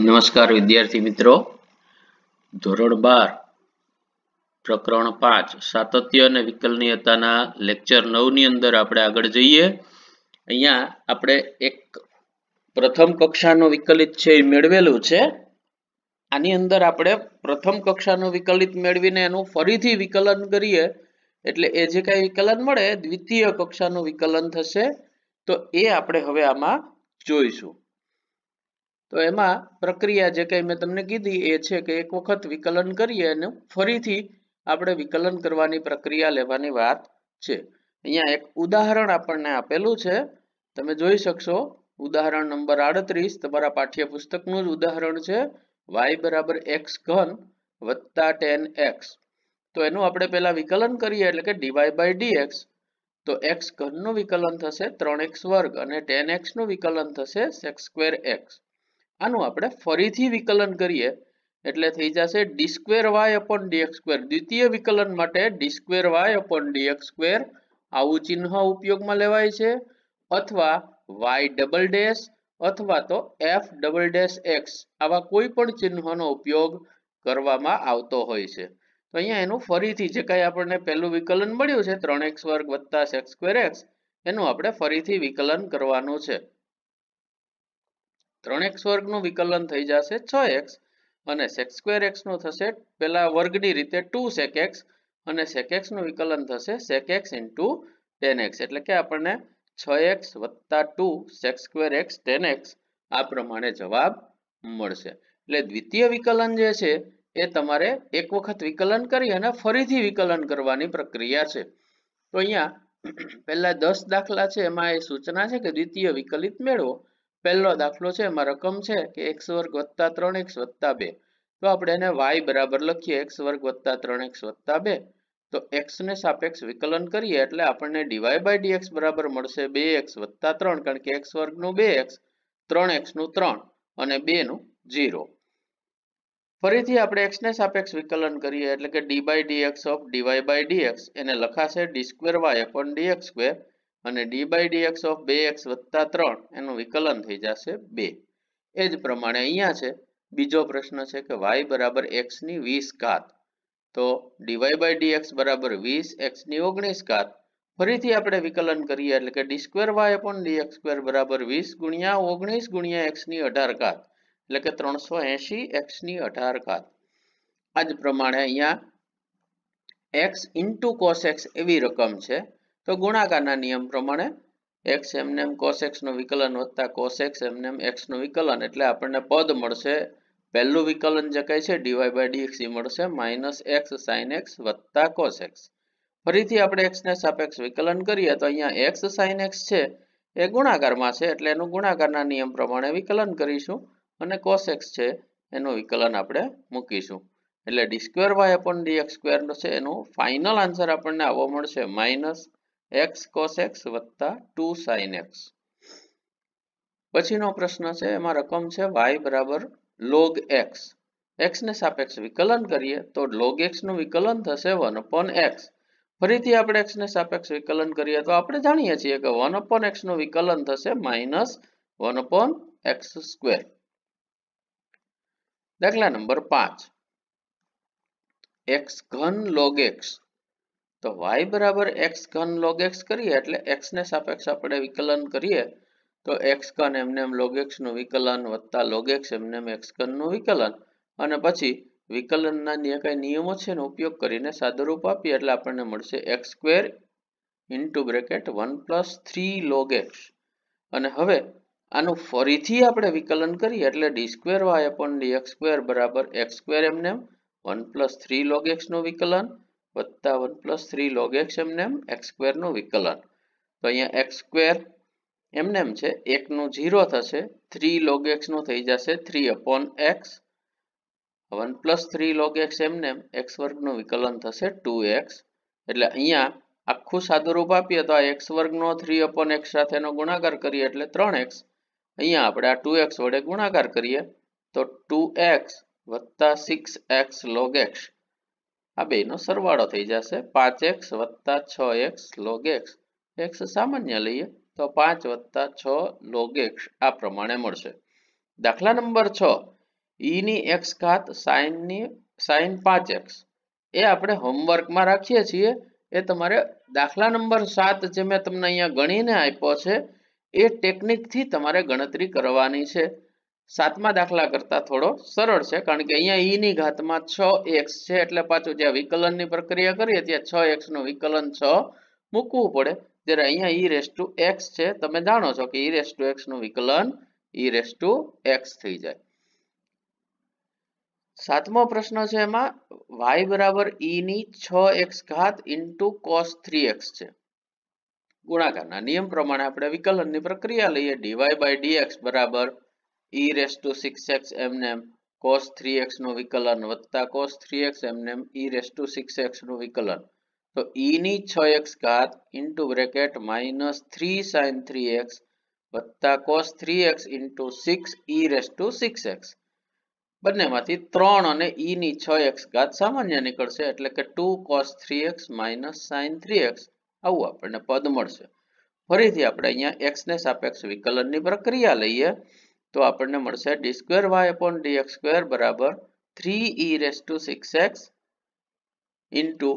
નમસ્કાર વિદ્યાર્થી મિત્રો ધોરણ બાર પ્રકરણ પાંચ સાતત્ય અને વિકલનીયતાના લેક્ચર ની અંદર આપણે આગળ જઈએ અહીંયા આપણે એક પ્રથમ કક્ષાનો વિકલિત છે એ મેળવેલું છે આની અંદર આપણે પ્રથમ કક્ષાનું વિકલિત મેળવીને એનું ફરીથી વિકલન કરીએ એટલે એ જે કાંઈ વિકલન મળે દ્વિતીય કક્ષાનું વિકલન થશે તો એ આપણે હવે આમાં જોઈશું તો એમાં પ્રક્રિયા જે કંઈ મેં તમને કીધી એ છે કે એક વખત વિકલન કરીએ અને ફરીથી આપણે વિકલન કરવાની પ્રક્રિયા લેવાની વાત છે અહીંયા એક ઉદાહરણ આપણને આપેલું છે તમે જોઈ શકશો ઉદાહરણ નંબર આડત્રીસ તમારા પાઠ્યપુસ્તકનું જ ઉદાહરણ છે વાય બરાબર એક્સ ઘન વત્તા ટેન એક્સ તો એનું આપણે પેલા વિકલન કરીએ એટલે કે ડીવાય બાય ડીએક્સ તો એક્સ ઘનનું વિકલન થશે ત્રણ એક્સ વર્ગ અને ટેન એક્સનું વિકલન થશે સેક્સ સ્ક્વેર એક્સ આનું આપણે ફરીથી વિકલન કરીએ એટલે થઈ જશે d square y upon d x square દ્વિતીય વિકલન માટે d square y upon d x square આવું ચિહ્ન ઉપયોગમાં લેવાય છે અથવા વાય ડબલ ડેશ અથવા તો એફ ડબલ ડેશ એક્સ આવા કોઈ પણ ચિહ્નનો ઉપયોગ કરવામાં આવતો હોય છે તો અહીંયા એનું ફરીથી જે કાંઈ આપણને પહેલું વિકલન મળ્યું છે ત્રણ એક્સ વર્ગ વત્તા એક્સ સ્ક્વેર એક્સ એનું આપણે ફરીથી વિકલન કરવાનું છે ત્રણ એક્સ વર્ગનું વિકલન થઈ જશે છ એક્સ અને સેક સ્ક્વેર એક્સનું થશે પેલા વર્ગની રીતે ટુ સેક એક્સ અને સેક એક્સનું વિકલન થશે sec x into tan x એટલે કે આપણને છ એક્સ વત્તા two sec square x tan x આ પ્રમાણે જવાબ મળશે એટલે દ્વિતીય વિકલન જે છે એ તમારે એક વખત વિકલન કરી અને ફરીથી વિકલન કરવાની પ્રક્રિયા છે તો અહીંયા પહેલા દસ દાખલા છે એમાં એ સૂચના છે કે દ્વિતીય વિકલિત મેળવો પહેલો દાખલો છે એમાં રકમ છે કે એક્સ વર્ગ વત્તા ત્રણ એક્સ વત્તા બે તો આપણે એને વાય બરાબર લખીએ એક્સ વર્ગ વત્તા ત્રણ એક્સ વત્તા બે તો એક્સ ને સાપેક્ષ વિકલન કરીએ એટલે આપણને ડીવાય બાય ડીએક્સ બરાબર મળશે બે એક્સ વત્તા ત્રણ કારણ કે એક્સ વર્ગનું બે એક્સ ત્રણ એક્સ નું ત્રણ અને બેનું જીરો ફરીથી આપણે એક્સ ને સાપેક્ષ વિકલન કરીએ એટલે કે d by d x of d y by d x એને લખાશે d square y upon d x square અને d by d x of બે એક્સ વત્તા ત્રણ એનું વિકલન થઈ જશે બે એ જ પ્રમાણે અહીંયા છે બીજો પ્રશ્ન છે કે વાય બરાબર એક્સની વીસ ઘાત તો ડીવાય બાય ડી એક્સ બરાબર વીસ એક્સની ઓગણીસ ઘાત ફરીથી આપણે વિકલન કરીએ એટલે કે d square y upon d x square બરાબર વીસ ગુણ્યા ઓગણીસ ગુણ્યા ની અઢાર ઘાત એટલે કે ત્રણસો એંશી ની અઢાર ઘાત આ જ પ્રમાણે અહીંયા એક્સ ઇન્ટુ કોસ એક્સ એવી રકમ છે તો ગુણાકારના નિયમ પ્રમાણે એક્સ એમને કોસ એક્સનું વિકલન વત્તા કોસ એમનેમ એમને એક્સનું વિકલન એટલે આપણને પદ મળશે પહેલું વિકલન જે કહે છે ડીવાય બાય ડીએક્સ મળશે માઇનસ એક્સ સાઇન એક્સ વત્તા કોસ એક્સ ફરીથી આપણે ને સાપેક્ષ વિકલન કરીએ તો અહીંયા એક્સ સાઇન એક્સ છે એ ગુણાકારમાં છે એટલે એનું ગુણાકારના નિયમ પ્રમાણે વિકલન કરીશું અને કોસ એક્સ છે એનું વિકલન આપણે મૂકીશું એટલે d square y upon d x square છે એનો ફાઇનલ આન્સર આપણને આવો મળશે minus x cos x + 2 sin x પછી નો પ્રશ્ન છે અમારકમ છે y = log x x ને સાપેક્ષ વિકલન કરીએ તો log x નું વિકલન થશે 1 / x ફરીથી આપણે x ને સાપેક્ષ વિકલન કરીએ તો આપણે જાણ્યા છીએ કે 1 / x નું વિકલન થશે - 1 / x² દેખલા નંબર 5 x³ log x તો વાય બરાબર એક્સ ઘન લોગ એક્સ કરીએ એટલે એક્સને સાપેક્ષ આપણે વિકલન કરીએ તો એક્સ ઘન એમને એમ લોગ નું વિકલન વત્તા લોગ એક્સ એમને એમ એક્સ ઘનનું વિકલન અને પછી વિકલનના જે કાંઈ નિયમો છે એનો ઉપયોગ કરીને સાદુરૂપ આપીએ એટલે આપણને મળશે x square into bracket one plus three log x અને હવે આનું ફરીથી આપણે વિકલન કરીએ એટલે d square y upon d x square બરાબર એક્સ સ્ક્વેર એમને વન પ્લસ થ્રી લોગ એક્સનું વિકલન સત્તાવન પ્લસ થ્રી લોગ એક્સ એમનેમ એક્સ નું વિકલન તો અહીંયા એક્સ સ્ક્વેર એમનેમ છે એકનું ઝીરો થશે થ્રી લોગ નું થઈ જશે three upon x one plus three log x એમનેમ એક્સ વર્ગનું વિકલન થશે ટુ એક્સ એટલે અહીંયા આખું સાદુરૂપ આપીએ તો આ એક્સ વર્ગનો થ્રી અપોન એક્સ સાથેનો ગુણાકાર કરીએ એટલે ત્રણ એક્સ અહીંયા આપણે આ ટુ એક્સ વડે ગુણાકાર કરીએ તો ટુ એક્સ વત્તા સિક્સ એક્સ લોગ એક્સ આ બે નો સરવાળો થઈ જશે પાંચ એક્સ વત્તા છ એક્સ લોગ એક્સ એક્સ સામાન્ય લઈએ તો પાંચ વત્તા છ લોગ એક્સ આ પ્રમાણે મળશે દાખલા નંબર છ ઈની એક્સ ઘાત સાઇનની સાઇન પાંચ એક્સ એ આપણે હોમવર્કમાં રાખીએ છીએ એ તમારે દાખલા નંબર સાત જે મેં તમને અહીંયા ગણીને આપ્યો છે એ ટેકનિકથી તમારે ગણતરી કરવાની છે સાતમા દાખલા કરતા થોડો સરળ છે કારણ કે અહીંયા ઈ e ની ઘાતમાં છ એક્સ છે એટલે પાછું જ્યાં વિકલનની પ્રક્રિયા કરીએ ત્યાં છ એક્સ નું વિકલન છ મૂકવું પડે જ્યારે અહીંયા e e raise to x છે તમે જાણો છો કે e e raise to x નું વિકલન ઈ રેસ ટુ એક્સ થઈ જાય સાતમો પ્રશ્ન છે એમાં વાય બરાબર ઈ ની છ એક્સ ઘાત ઇન્ટુ કોસ થ્રી એક્સ છે ગુણાકારના નિયમ પ્રમાણે આપણે વિકલનની પ્રક્રિયા લઈએ ડીવાય બાય ડીએક્સ બરાબર રેસ ટુ સિક્સ એક્સ એમને કોસ થ્રી એક્સનું વિકલન વત્તા કોસ થ્રી એક્સ એમને ઈ રેસ ટુ સિક્સ એક્સનું વિકલન તો ઈની e છ એક્સ ઘાત into bracket minus three sine three x વત્તા cos three x into six e raise to six x બંનેમાંથી ત્રણ અને ઈની e છ એક્સ ઘાત સામાન્ય નીકળશે એટલે કે two cos three x minus sine three x આવું આપણને પદ મળશે ફરીથી આપણે અહીંયા એક્સ ને સાપેક્ષ વિકલન ની પ્રક્રિયા લઈએ તો આપણને મળશે d square y upon d x square બરાબર three e raise to six x into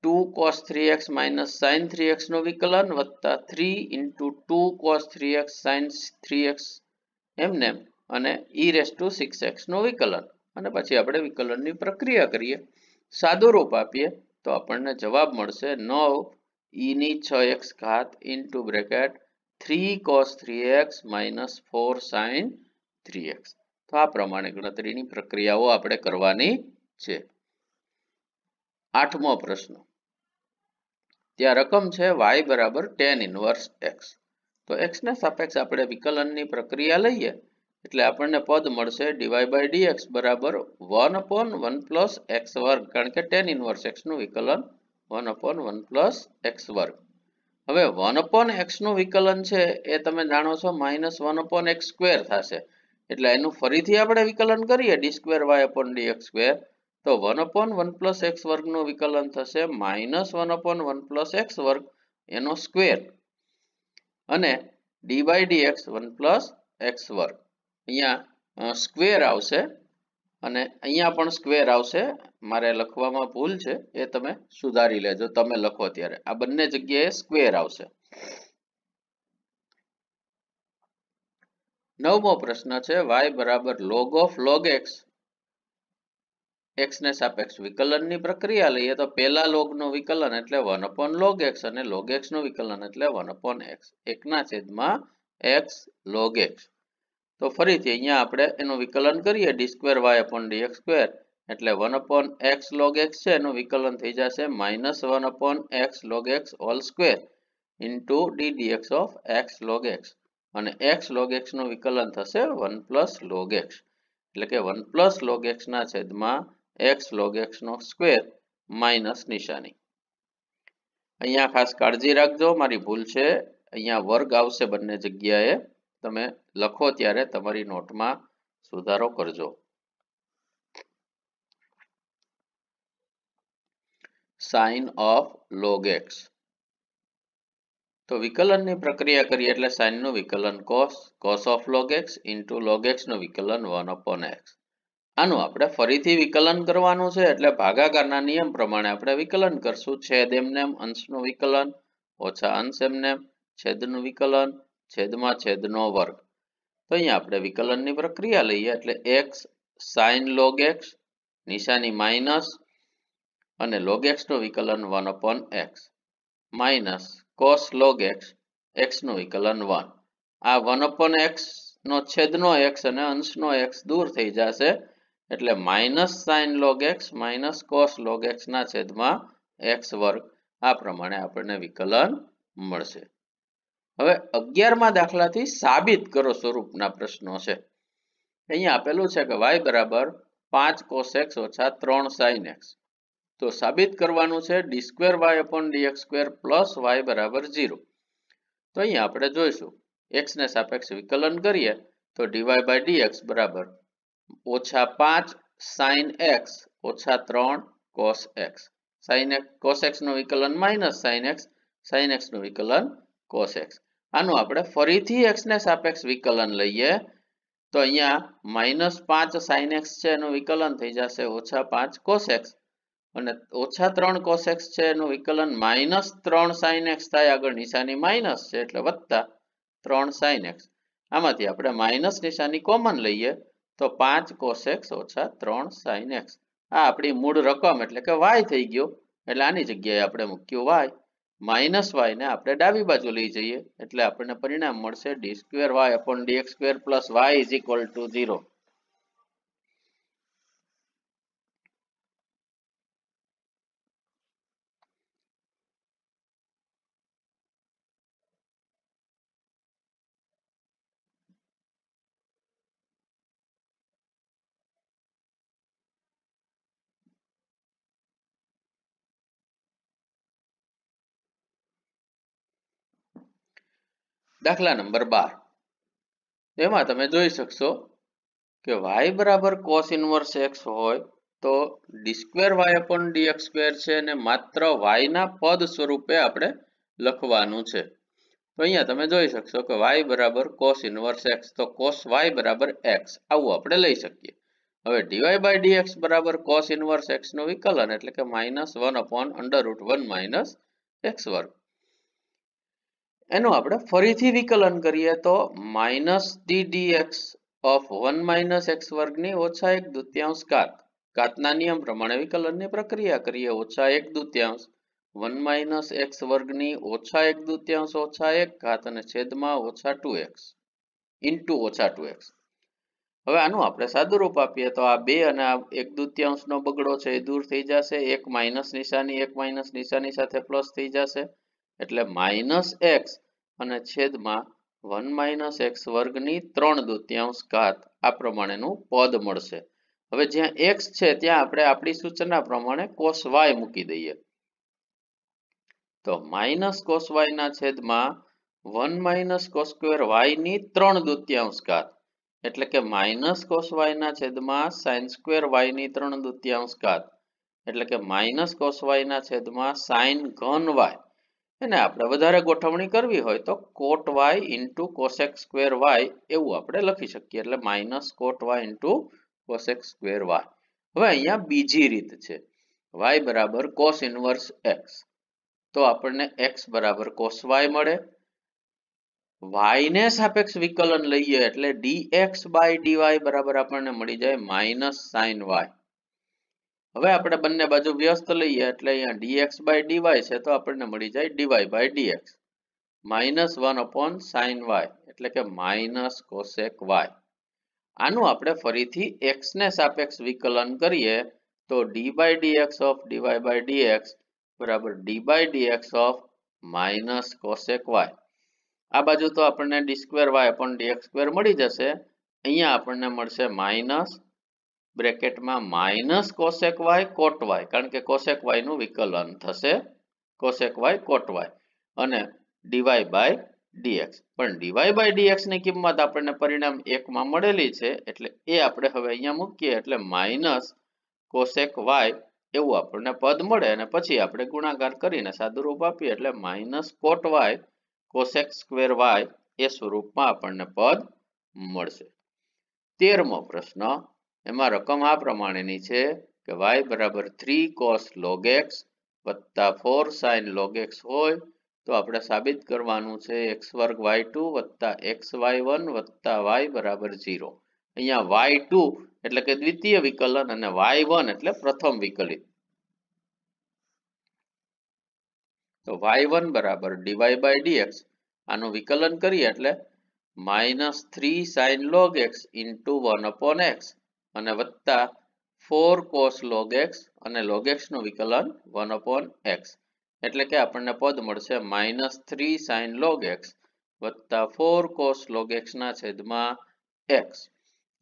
two cos three x minus sine three x એક્સનું વિકલન વત્તા three into two cos three x sine three x એમને અને e raise to six એક્સનું વિકલન અને પછી આપણે વિકલનની પ્રક્રિયા કરીએ સાદું રૂપ આપીએ તો આપણને જવાબ મળશે નવ ઈની e છ એક્સ ઘાત into bracket three cos three x minus four sine three x તો આ પ્રમાણે ગણતરીની પ્રક્રિયાઓ આપણે કરવાની છે આઠમો પ્રશ્ન ત્યાં રકમ છે વાય બરાબર ટેન ઇન્વર્સ એક્સ તો એક્સને સાપેક્ષ આપણે વિકલનની પ્રક્રિયા લઈએ એટલે આપણને પદ મળશે ડીવાય બાય ડી એક્સ બરાબર one upon one plus x વર્ગ કારણ કે ટેન એક્સ નું વિકલન one upon one plus x વર્ગ હવે વન અપોન એક્સનું વિકલન છે એ તમે જાણો છો minus one upon x square થશે એટલે એનું ફરીથી આપણે વિકલન કરીએ d square y upon d x square તો one upon one plus x વર્ગનું વિકલન થશે minus one upon one plus x વર્ગ એનો સ્ક્વેર અને d by d x one plus x વર્ગ અહીંયા સ્ક્વેર આવશે અને અહીંયા પણ સ્કવેર આવશે મારે લખવામાં ભૂલ છે એ તમે સુધારી લેજો તમે લખો ત્યારે આ બંને જગ્યાએ સ્ક્વેર આવશે નવમો પ્રશ્ન છે વાય બરાબર log of log x x ને સાપેક્ષ વિકલનની પ્રક્રિયા લઈએ તો પહેલા નો વિકલન એટલે વન અપોન લોગ એક્સ અને લોગ નો વિકલન એટલે વન અપોન એક્સ એકના છેદમાં એક્સ લોગ એક્સ તો ફરીથી અહીંયા આપણે એનું વિકલન કરીએ d square y upon d x square એટલે one upon x log x છે એનું વિકલન થઈ જશે minus one upon x log x all square into d d x of x log x અને એક્સ લોગ એક્સનું વિકલન થશે વન પ્લસ લોગ એક્સ એટલે કે વન પ્લસ લોગ એક્સના છેદમાં એક્સ લોગ એક્સનો સ્ક્વેર માઇનસ નિશાની અહીંયા ખાસ કાળજી રાખજો મારી ભૂલ છે અહીંયા વર્ગ આવશે બંને જગ્યાએ તમે લખો ત્યારે તમારી નોટમાં સુધારો કરજો સાઇન ઓફ લોગ એક્સ તો વિકલનની પ્રક્રિયા કરીએ એટલે સાઇનનું વિકલન cos cos of log x into log એક્સનું વિકલન વન અપોન એક્સ આનું આપણે ફરીથી વિકલન કરવાનું છે એટલે ભાગાકારના નિયમ પ્રમાણે આપણે વિકલન કરશું છેદ એમનેમ અંશનું વિકલન ઓછા અંશ એમનેમ છેદનું વિકલન છેદમાં છેદનો વર્ગ તો અહીંયા આપણે વિકલનની પ્રક્રિયા લઈએ એટલે એક્સ સાઇન લોગ એક્સ નિશાની માઇનસ અને લોગ એક્સનું વિકલન one upon x minus cos log x એક્સનું વિકલન વન આ વન અપોન એક્સ નો છેદનો એક્સ અને અંશનો એક્સ દૂર થઈ જશે એટલે minus sine log x minus cos log એક્સના છેદમાં એક્સ વર્ગ આ પ્રમાણે આપણને વિકલન મળશે હવે અગિયારમાં દાખલાથી સાબિત કરો સ્વરૂપના પ્રશ્નો છે અહીંયા આપેલું છે કે વાય બરાબર પાંચ કોસેક્સ ઓછા ત્રણ સાઇન એક્સ તો સાબિત કરવાનું છે d square y upon d square plus y બરાબર ઝીરો તો અહીંયા આપણે જોઈશું એક્સને સાપેક્ષ વિકલન કરીએ તો ડીવાય બાય ડી એક્સ બરાબર ઓછા પાંચ સાઇન એક્સ ઓછા ત્રણ cos x sine x cos એક્સનું વિકલન માઇનસ સાઇન એક્સ સાઇન નું વિકલન કોસ એક્સ આનું આપણે ફરીથી એક્સને સાપેક્ષ વિકલન લઈએ તો અહીંયા માઇનસ પાંચ સાઇન છે એનું વિકલન થઈ જશે ઓછા પાંચ કોસેક્સ અને ઓછા ત્રણ કોસેક્સ છે એનું વિકલન માઇનસ ત્રણ સાઇન થાય આગળ નિશાની માઇનસ છે એટલે વત્તા ત્રણ સાઇન એક્સ આમાંથી આપણે માઇનસ નિશાની કોમન લઈએ તો પાંચ કોસેક્સ ઓછા ત્રણ સાઇન એક્સ આ આપણી મૂળ રકમ એટલે કે વાય થઈ ગયો એટલે આની જગ્યાએ આપણે મૂક્યું વાય માઇનસ વાય ને આપણે ડાબી બાજુ લઈ જઈએ એટલે આપણને પરિણામ મળશે d square y upon d x square plus y is equal to zero દાખલા નંબર બાર એમાં તમે જોઈ શકશો કે વાય બરાબર કોસ ઇન્વર્સ એક્સ હોય તો d square y upon d x square છે અને માત્ર વાયના પદ સ્વરૂપે આપણે લખવાનું છે તો અહીંયા તમે જોઈ શકશો કે વાય બરાબર કોસ ઇન્વર્સ એક્સ તો કોસ વાય બરાબર એક્સ આવું આપણે લઈ શકીએ હવે ડીવાય બાય ડી એક્સ બરાબર કોસ ઇન્વર્સ નું વિકલન એટલે કે minus one upon under root one minus x વર્ગ એનું આપણે ફરીથી વિકલન કરીએ તો minus d d x of one minus x વર્ગની ઓછા એક દૂત્યાંશ કાત કાતના નિયમ પ્રમાણે વિકલનની પ્રક્રિયા કરીએ ઓછા એક દૂત્યાંશ વન માઇનસ એક્સ વર્ગની ઓછા એક દૂત્યાંશ ઓછા એક ઘાત અને છેદમાં ઓછા ટુ એક્સ ઇન્ટુ ઓછા ટુ એક્સ હવે આનું આપણે રૂપ આપીએ તો આ બે અને આ એક દૂત્યાંશનો બગડો છે એ દૂર થઈ જશે એક માઇનસ નિશાની એક માઇનસ નિશાની સાથે પ્લસ થઈ જશે એટલે માઇનસ એક્સ અને છેદમાં વન માઇનસ એક્સ વર્ગની ત્રણ દૂત્યાંશ ઘાત આ પ્રમાણેનું પદ મળશે હવે જ્યાં એક્સ છે ત્યાં આપણે આપણી સૂચના પ્રમાણે કોસ વાય મૂકી દઈએ તો માઇનસ કોસ વાયના છેદમાં વન માઇનસ કોસ્ક્વેર વાયની ત્રણ દૂત્યાંશ ઘાત એટલે કે માઇનસ કોસ ના છેદમાં સાઇન સ્ક્વેર ની ત્રણ દૂત્યાંશ ઘાત એટલે કે માઇનસ કોસ ના છેદમાં સાઇન ઘન વાય એને આપણે વધારે ગોઠવણી કરવી હોય તો cot y into cosec square y એવું આપણે લખી શકીએ એટલે minus cot y into cosec square y હવે અહીંયા બીજી રીત છે વાય બરાબર કોસ ઇન્વર્સ એક્સ તો આપણને એક્સ બરાબર કોસ વાય મળે વાયને સાપેક્ષ વિકલન લઈએ એટલે ડી ડીએક્સ બાય ડીવાય બરાબર આપણને મળી જાય માઇનસ સાઇન વાય હવે આપણે બંને બાજુ વ્યસ્ત લઈએ એટલે અહીંયા dx બાય dy છે તો આપણને મળી જાય dy by dx minus one upon sine y એટલે કે માઇનસ કોસેક વાય આનું આપણે ફરીથી x ને સાપેક્ષ વિકલન કરીએ તો dy by dx of dy by dx બરાબર d by d x of minus cosec y આ બાજુ તો આપણને ડી સ્ક્વેર વાય પણ ડીએક્સ સ્ક્વેર મળી જશે અહીંયા આપણને મળશે માઇનસ બ્રેકેટમાં minus cosec y cot y કારણ કે કોશેક વાય નું વિકલન થશે કોશેક વાય કોટ વાય અને ડીવાય બાય ડીએક્સ પણ ડીવાય બાય ડીએક્સની કિંમત આપણને પરિણામ એકમાં મળેલી છે એટલે એ આપણે હવે અહીંયા મૂકીએ એટલે માઇનસ કોશેક વાય એવું આપણને પદ મળે અને પછી આપણે ગુણાકાર કરીને સાદુરૂપ આપીએ એટલે minus cot y cosec square y એ સ્વરૂપમાં આપણને પદ મળશે તેરમો પ્રશ્ન એમાં રકમ આ પ્રમાણેની છે કે વાય બરાબર થ્રી કોસ લોગ એક્સ વત્તા ફોર સાઇન લોગ એક્સ હોય તો આપણે સાબિત કરવાનું છે એક્સ વર્ગ વાય ટુ વત્તા એક્સ વાય વન વત્તા વાય બરાબર ઝીરો અહીંયા વાય ટુ એટલે કે દ્વિતીય વિકલન અને વાય વન એટલે પ્રથમ વિકલિત તો વાય વન બરાબર ડીવાય બાય ડીએક્સ આનું વિકલન કરીએ એટલે minus three sine log x into one upon x અને વત્તા ફોર કોસ લોગ એક્સ અને લોગ એક્સનું વિકલન વન અપોન એક્સ એટલે કે આપણને પદ મળશે minus three sine log x વત્તા ફોર કોસ લોગ એક્સના છેદમાં એક્સ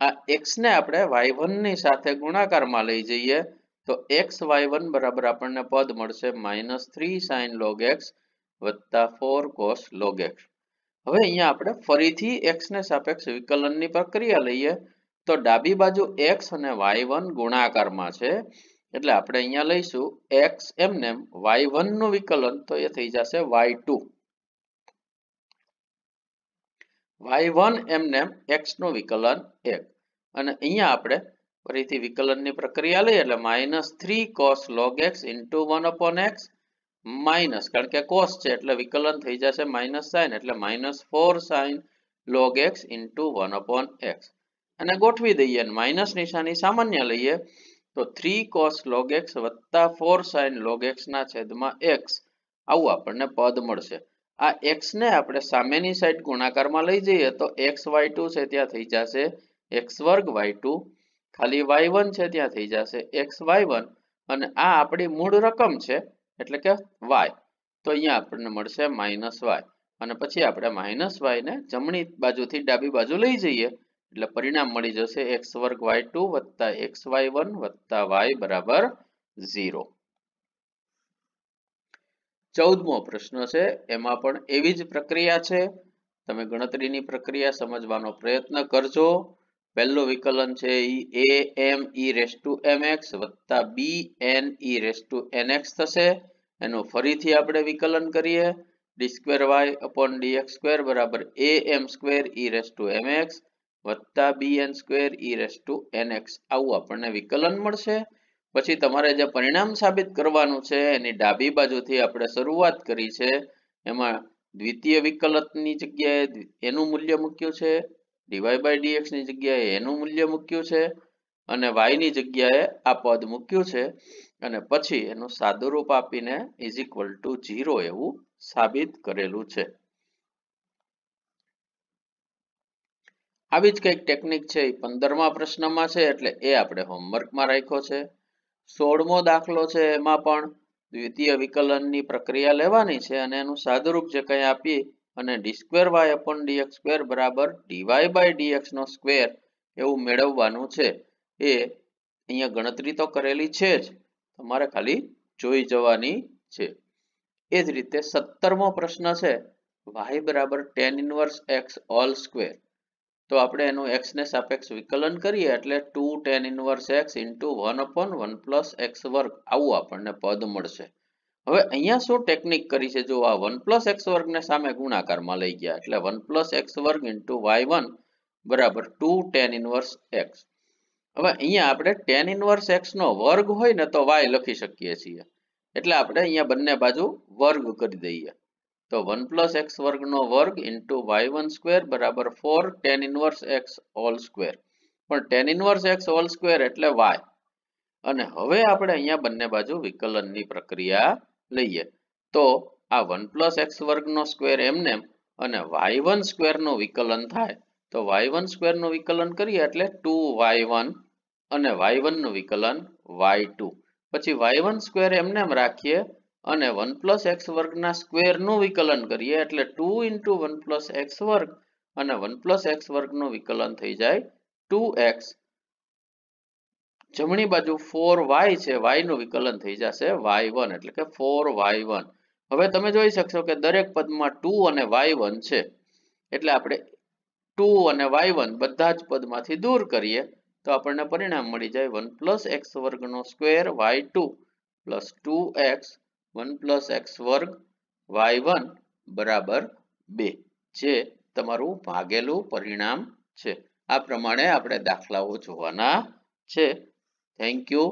આ એક્સને આપણે વાય વનની સાથે ગુણાકારમાં લઈ જઈએ તો એક્સ વાય વન બરાબર આપણને પદ મળશે minus three sine log x વત્તા ફોર કોસ લોગ એક્સ હવે અહીંયા આપણે ફરીથી ને સાપેક્ષ વિકલનની પ્રક્રિયા લઈએ તો ડાબી બાજુ એક્સ અને વાય ગુણાકારમાં છે એટલે આપણે અહીંયા લઈશું એક્સ એમને વાય નું વિકલન તો એ થઈ જશે વાય ટુ એમને એક્સ નું વિકલન એક અને અહીંયા આપણે ફરીથી વિકલનની પ્રક્રિયા લઈએ એટલે minus three cos log x into one upon x minus કારણ કે કોસ છે એટલે વિકલન થઈ જશે માઇનસ સાઇન એટલે minus four sine log x into one upon x અને ગોઠવી દઈએ માઇનસ નિશાની સામાન્ય લઈએ તો થ્રી કોસ લોગ એક્સ વત્તા ફોર સાઇન લોગ એક્સના છેદમાં એક્સ આવું આપણને પદ મળશે આ એક્સ ને આપણે સામેની સાઈડ ગુણાકારમાં લઈ જઈએ તો એક્સ વાય ટુ છે ત્યાં થઈ જશે એક્સ વર્ગ વાય ટુ ખાલી વાય વન છે ત્યાં થઈ જશે એક્સ વાય વન અને આ આપણી મૂળ રકમ છે એટલે કે વાય તો અહીંયા આપણને મળશે માઇનસ વાય અને પછી આપણે માઇનસ વાય ને જમણી બાજુથી ડાબી બાજુ લઈ જઈએ એટલે પરિણામ મળી જશે એક્સ વર્ગ વાય ટુ વત્તા એક્સ વાય વન વત્તા વાય બરાબર ઝીરો ચૌદમો પ્રશ્ન છે એમાં પણ એવી જ પ્રક્રિયા છે તમે ગણતરીની પ્રક્રિયા સમજવાનો પ્રયત્ન કરજો પહેલું વિકલન છે a m e raise to m x વત્તા b n e raise to n x થશે એનું ફરીથી આપણે વિકલન કરીએ d square y upon d x square બરાબર a m square e raise to m x વત્તા b n square e raise to n x આવું આપણને વિકલન મળશે પછી તમારે જે પરિણામ સાબિત કરવાનું છે એની ડાબી બાજુથી આપણે શરૂઆત કરી છે એમાં દ્વિતીય વિકલનની જગ્યાએ એનું મૂલ્ય મૂક્યું છે ડીવાય બાય ડીએક્સની જગ્યાએ એનું મૂલ્ય મૂક્યું છે અને વાયની જગ્યાએ આ પદ મૂક્યું છે અને પછી એનું સાદુરૂપ આપીને ઇઝ ઇક્વલ ટુ ઝીરો એવું સાબિત કરેલું છે આવી જ કંઈક ટેકનિક છે એ પંદરમા પ્રશ્નમાં છે એટલે એ આપણે હોમવર્કમાં રાખ્યો છે સોળમો દાખલો છે એમાં પણ દ્વિતીય વિકલનની પ્રક્રિયા લેવાની છે અને એનું સાદુરૂપ જે કંઈ આપીએ અને d square y upon d x square બરાબર ડીવાય બાય ડીએક્સનો સ્ક્વેર એવું મેળવવાનું છે એ અહીંયા ગણતરી તો કરેલી છે જ તમારે ખાલી જોઈ જવાની છે એ જ રીતે સત્તરમો પ્રશ્ન છે વાય બરાબર tan inverse x all square તો આપણે એનું એક્સને સાપેક્ષ વિકલન કરીએ એટલે two tan inverse x into one upon આવું આપણને પદ મળશે હવે અહીંયા શું ટેકનિક કરી છે જો આ વન પ્લસ એક્સ વર્ગને સામે ગુણાકારમાં લઈ ગયા એટલે વન પ્લસ એક્સ વર્ગ ઇન્ટુ વાય વન બરાબર ટુ ટેન ઇનવર્સ એક્સ હવે અહીંયા આપણે ટેન ઇનવર્સ નો વર્ગ હોય ને તો વાય લખી શકીએ છીએ એટલે આપણે અહીંયા બંને બાજુ વર્ગ કરી દઈએ તો 1 + x² નો વર્ગ * y1² = 4 tan⁻¹x² પણ tan⁻¹x² એટલે y અને હવે આપણે અહીંયા બંને બાજુ વિકલનની પ્રક્રિયા લઈએ તો આ 1 + x² નો સ્ક્વેર એમ નેમ અને y1² નો વિકલન થાય તો y1² નો વિકલન કરીએ એટલે 2y1 અને y1 નું વિકલન y2 પછી y1² એમ નેમ રાખીએ અને વન પ્લસ એક્સ વર્ગના સ્ક્વેરનું વિકલન કરીએ એટલે two into one plus x વર્ગ અને વન પ્લસ એક્સ વર્ગનું વિકલન થઈ જાય ટુ જમણી બાજુ ફોર છે વાય નું વિકલન થઈ જશે વાય એટલે કે ફોર હવે તમે જોઈ શકશો કે દરેક પદમાં ટુ અને વાય વન છે એટલે આપણે ટુ અને વાય વન બધા જ પદમાંથી દૂર કરીએ તો આપણને પરિણામ મળી જાય વન પ્લસ એક્સ નો square y two plus two x one x વર્ગ વાય વન બરાબર બે જે તમારું ભાગેલું પરિણામ છે આ પ્રમાણે આપણે દાખલાઓ જોવાના છે થેન્ક યુ